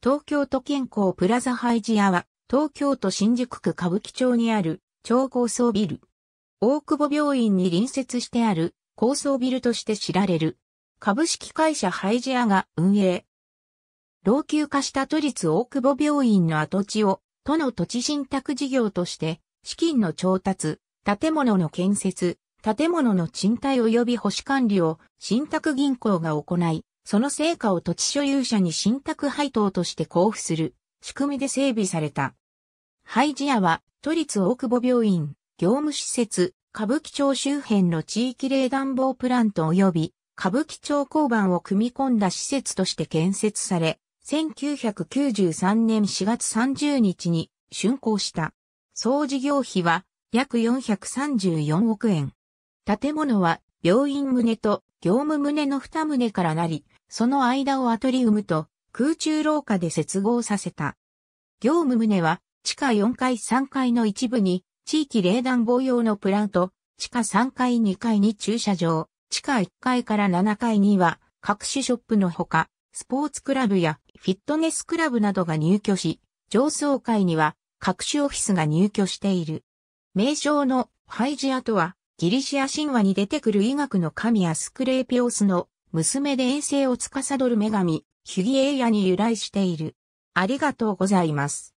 東京都健康プラザハイジアは、東京都新宿区歌舞伎町にある超高層ビル。大久保病院に隣接してある高層ビルとして知られる。株式会社ハイジアが運営。老朽化した都立大久保病院の跡地を都の土地信託事業として資金の調達、建物の建設、建物の賃貸及び保守管理を信託銀行が行い、その成果を土地所有者に信託配当として交付する仕組みで整備された。ハイジアは都立大久保病院、業務施設、歌舞伎町周辺の地域冷暖房プラント及び歌舞伎町交番を組み込んだ施設として建設され、1993年4月30日に竣工した。総事業費は約434億円。建物は病院棟と業務棟の二棟からなり、その間をアトリウムと空中廊下で接合させた。業務棟は地下4階3階の一部に地域冷暖房用のプラント、地下3階2階に駐車場、地下1階から7階には各種ショップのほか、スポーツクラブやフィットネスクラブなどが入居し、上層階には各種オフィスが入居している。名称のハイジアとはギリシア神話に出てくる医学の神アスクレーピオスの娘で衛星を司る女神、ヒュギエイヤに由来している。ありがとうございます。